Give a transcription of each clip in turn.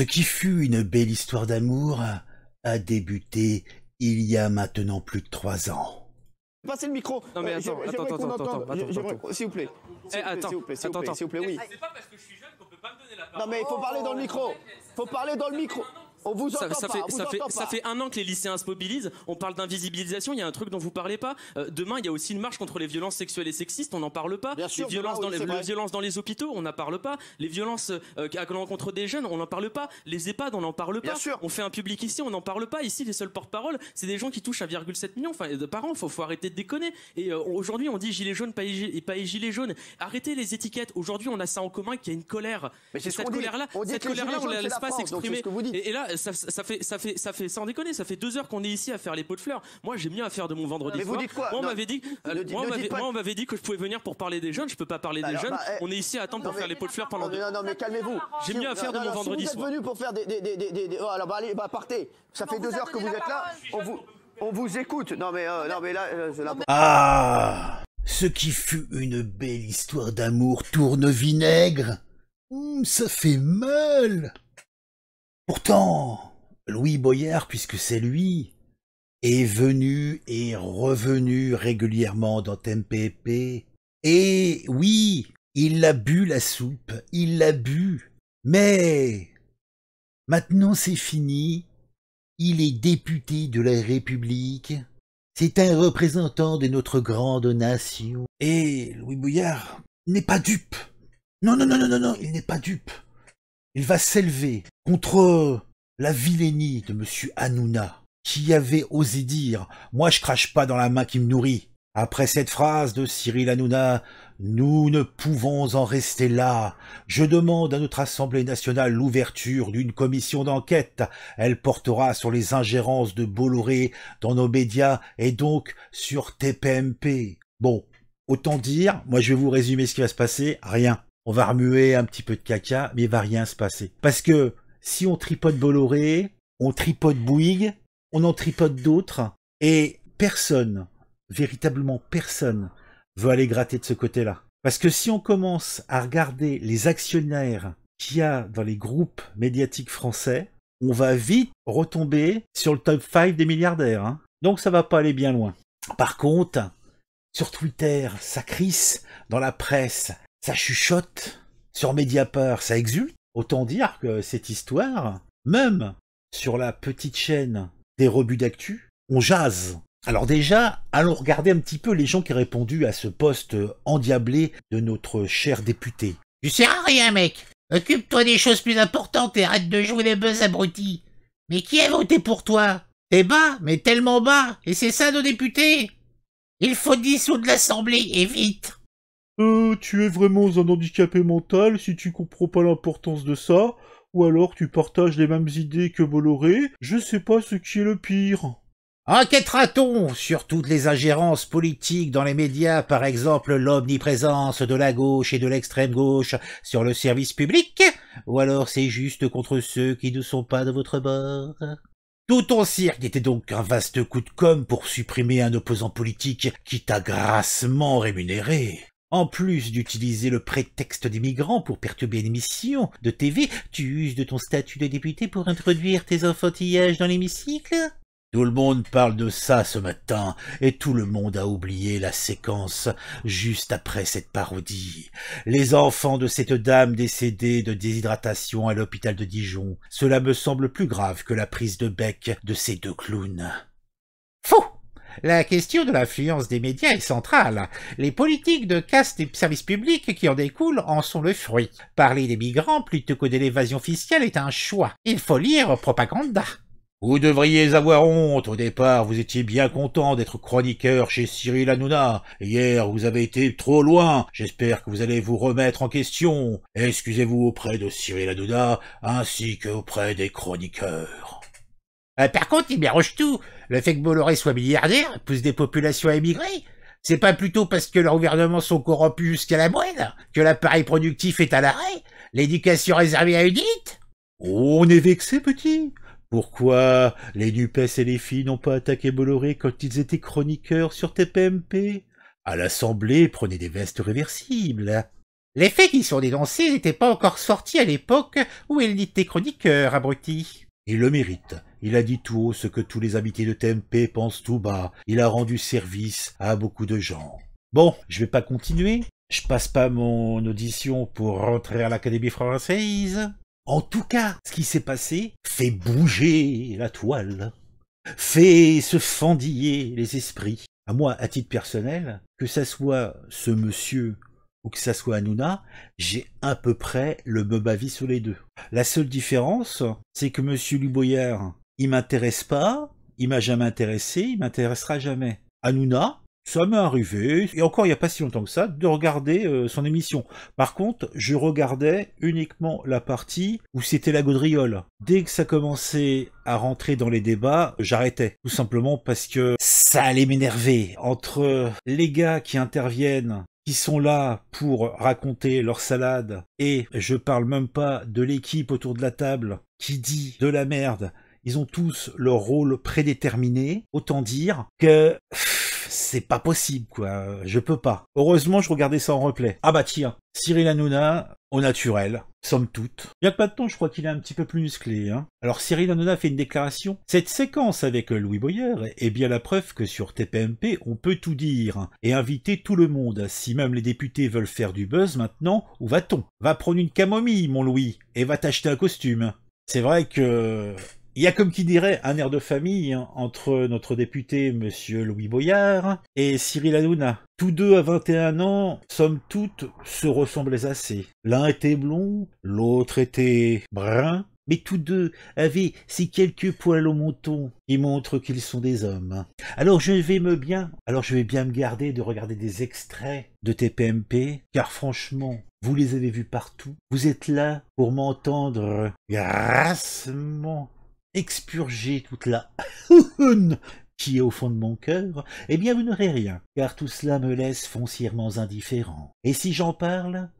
Ce qui fut une belle histoire d'amour a débuté il y a maintenant plus de trois ans. Passez le micro. Non mais euh, attends, attends, attends, attends, eh, S'il vous plaît. Attends, s'il vous plaît, s'il vous plaît, oui. C'est pas parce que je suis jeune qu'on peut pas me donner la parole. Non mais il faut parler dans le micro. Faut parler dans le micro vous ça, fait, ça, fait, ça fait un an que les lycéens se mobilisent. On parle d'invisibilisation. Il y a un truc dont vous parlez pas. Euh, demain, il y a aussi une marche contre les violences sexuelles et sexistes. On n'en parle pas. les violences dans les, violences dans les hôpitaux, on n'en parle pas. Les violences euh, à l'encontre des jeunes, on n'en parle pas. Les EHPAD, on n'en parle pas. On fait un public ici, on n'en parle pas. Ici, les seuls porte-parole, c'est des gens qui touchent 1,7 million enfin, euh, de par an. Faut, faut arrêter de déconner. Et aujourd'hui, on dit gilets jaunes, pas et pas gilets jaunes. Arrêtez les étiquettes. Aujourd'hui, on a ça en commun, qu'il y a une colère. Mais c'est cette colère-là. Cette colère-là, on ne laisse pas s'exprimer. Et là, ça, fait, ça fait, ça fait, sans déconner, ça fait deux heures qu'on est ici à faire les pots de fleurs. Moi, j'ai mieux à faire de mon vendredi mais vous dites quoi Moi, on m'avait dit, moi, on m'avait dit que je pouvais venir pour parler des jeunes. Je peux pas parler des bah jeunes. Bah, eh, on est ici à attendre pour faire les pots de fleurs pendant deux. Non, non, mais calmez-vous. J'ai mieux à faire de mon vendredi soir. vous êtes venu pour faire des, des, des, des oh, alors bah, allez, bah partez. Ça fait deux heures que vous êtes là. On vous, on vous écoute. Non mais, euh, non mais là, euh, la. Ah. Ce qui fut une belle histoire d'amour tourne vinaigre. Hmm, ça fait mal. Pourtant, Louis Boyard, puisque c'est lui, est venu et revenu régulièrement dans TMPP. Et oui, il a bu la soupe, il l'a bu, mais maintenant c'est fini, il est député de la République, c'est un représentant de notre grande nation. Et Louis Bouillard n'est pas dupe. Non, non, non, non, non, non, il n'est pas dupe. Il va s'élever, contre la vilainie de Monsieur Hanouna, qui avait osé dire « Moi je crache pas dans la main qui me nourrit ». Après cette phrase de Cyril Hanouna, nous ne pouvons en rester là. Je demande à notre Assemblée nationale l'ouverture d'une commission d'enquête. Elle portera sur les ingérences de Bolloré dans nos médias et donc sur TPMP. Bon, autant dire, moi je vais vous résumer ce qui va se passer, rien. On va remuer un petit peu de caca, mais il va rien se passer. Parce que si on tripote Bolloré, on tripote Bouygues, on en tripote d'autres, et personne, véritablement personne, veut aller gratter de ce côté-là. Parce que si on commence à regarder les actionnaires qu'il y a dans les groupes médiatiques français, on va vite retomber sur le top 5 des milliardaires. Hein. Donc ça va pas aller bien loin. Par contre, sur Twitter, ça crisse, dans la presse, ça chuchote, sur Mediapart, ça exulte. Autant dire que cette histoire, même sur la petite chaîne des rebuts d'actu, on jase. Alors déjà, allons regarder un petit peu les gens qui ont répondu à ce poste endiablé de notre cher député. Tu sers à rien, mec. Occupe-toi des choses plus importantes et arrête de jouer les buzz abrutis. Mais qui a voté pour toi T'es bas, mais tellement bas, et c'est ça nos députés Il faut dissoudre l'Assemblée, et vite euh, tu es vraiment un handicapé mental si tu comprends pas l'importance de ça, ou alors tu partages les mêmes idées que Bolloré, je sais pas ce qui est le pire. Enquêtera-t-on sur toutes les ingérences politiques dans les médias, par exemple l'omniprésence de la gauche et de l'extrême gauche sur le service public Ou alors c'est juste contre ceux qui ne sont pas de votre bord tout ton cirque était donc un vaste coup de com' pour supprimer un opposant politique qui t'a grassement rémunéré. En plus d'utiliser le prétexte des migrants pour perturber l'émission de TV, tu uses de ton statut de député pour introduire tes enfantillages dans l'hémicycle tout le monde parle de ça ce matin, et tout le monde a oublié la séquence juste après cette parodie. Les enfants de cette dame décédée de déshydratation à l'hôpital de Dijon. Cela me semble plus grave que la prise de bec de ces deux clowns. Fou. La question de l'influence des médias est centrale. Les politiques de casse des services publics qui en découlent en sont le fruit. Parler des migrants plutôt que de l'évasion fiscale est un choix. Il faut lire Propaganda. Vous devriez avoir honte. Au départ, vous étiez bien content d'être chroniqueur chez Cyril Hanouna. Hier, vous avez été trop loin. J'espère que vous allez vous remettre en question. Excusez-vous auprès de Cyril Hanouna ainsi qu'auprès des chroniqueurs. Euh, par contre, il m'éroge tout. Le fait que Bolloré soit milliardaire pousse des populations à émigrer. C'est pas plutôt parce que leurs gouvernements sont corrompus jusqu'à la moelle que l'appareil productif est à l'arrêt L'éducation réservée à une Oh, On est vexé, petit. Pourquoi les Nupes et les filles n'ont pas attaqué Bolloré quand ils étaient chroniqueurs sur TPMP À l'Assemblée, prenez des vestes réversibles. Les faits qui sont dénoncés n'étaient pas encore sortis à l'époque où ils était chroniqueur, abruti. » Il le mérite. Il a dit tout haut ce que tous les habités de Tempe pensent tout bas. Il a rendu service à beaucoup de gens. Bon, je vais pas continuer. Je passe pas mon audition pour rentrer à l'Académie française. En tout cas, ce qui s'est passé fait bouger la toile, fait se fendiller les esprits. À moi, à titre personnel, que ça soit ce monsieur ou que ça soit Anuna, j'ai à peu près le même avis sur les deux. La seule différence, c'est que monsieur Luboyard il m'intéresse pas, il m'a jamais intéressé, il m'intéressera jamais. Hanouna, ça m'est arrivé, et encore il n'y a pas si longtemps que ça, de regarder euh, son émission. Par contre, je regardais uniquement la partie où c'était la gaudriole. Dès que ça commençait à rentrer dans les débats, j'arrêtais. Tout simplement parce que ça allait m'énerver. Entre les gars qui interviennent qui sont là pour raconter leur salade, et je parle même pas de l'équipe autour de la table qui dit de la merde ils ont tous leur rôle prédéterminé. Autant dire que c'est pas possible, quoi. Je peux pas. Heureusement, je regardais ça en replay. Ah bah tiens, Cyril Hanouna, au naturel, somme toute. Bien que a je crois qu'il est un petit peu plus musclé. Hein. Alors Cyril Hanouna fait une déclaration. Cette séquence avec Louis Boyer est bien la preuve que sur TPMP, on peut tout dire et inviter tout le monde. Si même les députés veulent faire du buzz maintenant, où va-t-on Va prendre une camomille, mon Louis, et va t'acheter un costume. C'est vrai que il y a comme qui dirait un air de famille hein, entre notre député monsieur Louis Boyard et Cyril Hanouna. Tous deux à 21 ans, somme toute, se ressemblaient assez. L'un était blond, l'autre était brun, mais tous deux avaient ces quelques poils au menton qui montrent qu'ils sont des hommes. Alors je vais me bien, alors je vais bien me garder de regarder des extraits de TPMP, car franchement, vous les avez vus partout. Vous êtes là pour m'entendre grassement expurger toute la qui est au fond de mon cœur, eh bien vous n'aurez rien, car tout cela me laisse foncièrement indifférent. Et si j'en parle,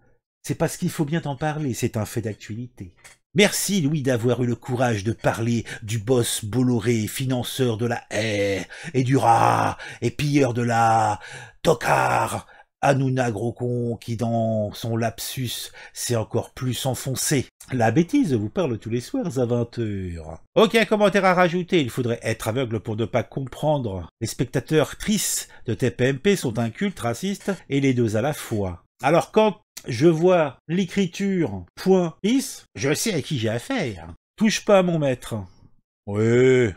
c'est parce qu'il faut bien en parler, c'est un fait d'actualité. Merci Louis d'avoir eu le courage de parler du boss Bolloré, financeur de la haie, et du rat, et pilleur de la tocard, Hanouna gros qui dans son lapsus s'est encore plus enfoncé. La bêtise vous parle tous les soirs à 20h. Aucun commentaire à rajouter, il faudrait être aveugle pour ne pas comprendre. Les spectateurs tristes de TPMP sont un culte raciste, et les deux à la fois. Alors quand je vois l'écriture point is, je sais à qui j'ai affaire. Touche pas à mon maître. Oui.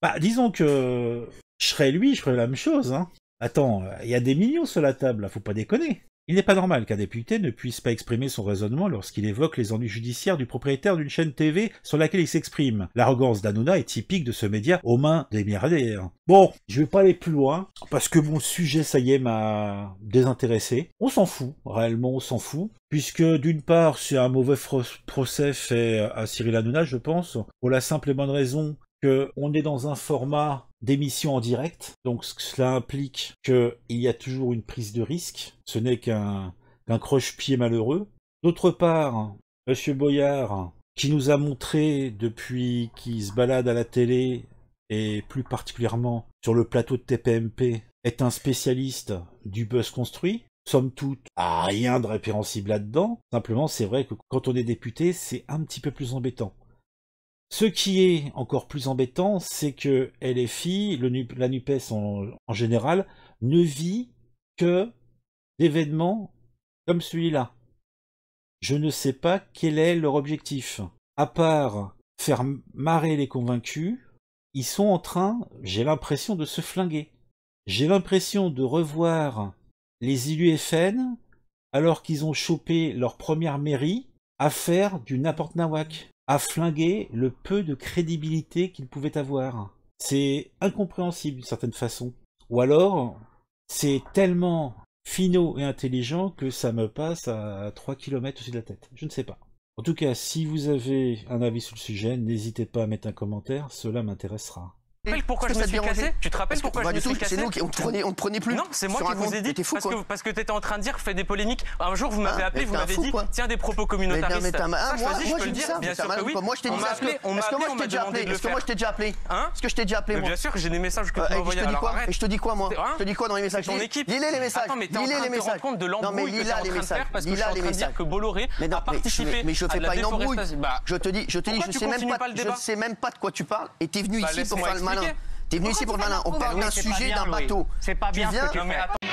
Bah disons que je serais lui, je ferais la même chose. Hein. Attends, il y a des millions sur la table, là, faut pas déconner. Il n'est pas normal qu'un député ne puisse pas exprimer son raisonnement lorsqu'il évoque les ennuis judiciaires du propriétaire d'une chaîne TV sur laquelle il s'exprime. L'arrogance d'Anouna est typique de ce média aux mains des milliardaires. Bon, je vais pas aller plus loin, parce que mon sujet, ça y est, m'a désintéressé. On s'en fout, réellement, on s'en fout. Puisque d'une part, c'est un mauvais procès fait à Cyril Hanouna, je pense, pour la simple et bonne raison qu'on est dans un format d'émission en direct. Donc cela implique qu'il y a toujours une prise de risque. Ce n'est qu'un croche-pied malheureux. D'autre part, M. Boyard, qui nous a montré depuis qu'il se balade à la télé et plus particulièrement sur le plateau de TPMP, est un spécialiste du buzz construit. Somme toute, à rien de répréhensible là-dedans. Simplement, c'est vrai que quand on est député, c'est un petit peu plus embêtant. Ce qui est encore plus embêtant, c'est que LFI, la NUPES en, général, ne vit que d'événements comme celui-là. Je ne sais pas quel est leur objectif. À part faire marrer les convaincus, ils sont en train, j'ai l'impression, de se flinguer. J'ai l'impression de revoir les élus FN alors qu'ils ont chopé leur première mairie à faire du n'importe a flinguer le peu de crédibilité qu'il pouvait avoir. C'est incompréhensible d'une certaine façon. Ou alors, c'est tellement finaux et intelligent que ça me passe à 3 km au-dessus de la tête. Je ne sais pas. En tout cas, si vous avez un avis sur le sujet, n'hésitez pas à mettre un commentaire, cela m'intéressera te rappelles pourquoi je me suis cassé Tu te rappelles pourquoi je me suis cassé C'est nous qui on te prenait, plus. Non, c'est moi qui vous ai dit. parce que parce que t'étais en train de dire, fais des polémiques. Un jour, vous ah, m'avez appelé, vous m'avez dit, tiens des propos communautaristes. Ah, moi, je dis dire. Bien sûr ah, que bah oui. Moi, je t'ai dit ça. Est-ce que moi, je t'ai déjà appelé Est-ce que moi, je t'ai déjà appelé Est-ce que je t'ai déjà appelé Bien sûr, j'ai des messages que tu euh, m'as envoyés. Et je te dis quoi moi hein Je te dis quoi dans les messages Ton équipe. Lisez les messages. Attends, mais t'es en compte de l'embrouille que t'es en train de faire parce que je suis en train de dire que Bolloré a participé. Mais je fais pas une embrouille. Je te dis, je te dis, je sais même pas, je sais même pas de quoi tu parles. Et t'es venu ici pour faire le malin. T'es venu ici pour le malin. On parle d'un sujet, d'un bateau. C'est pas bien ce que tu fais.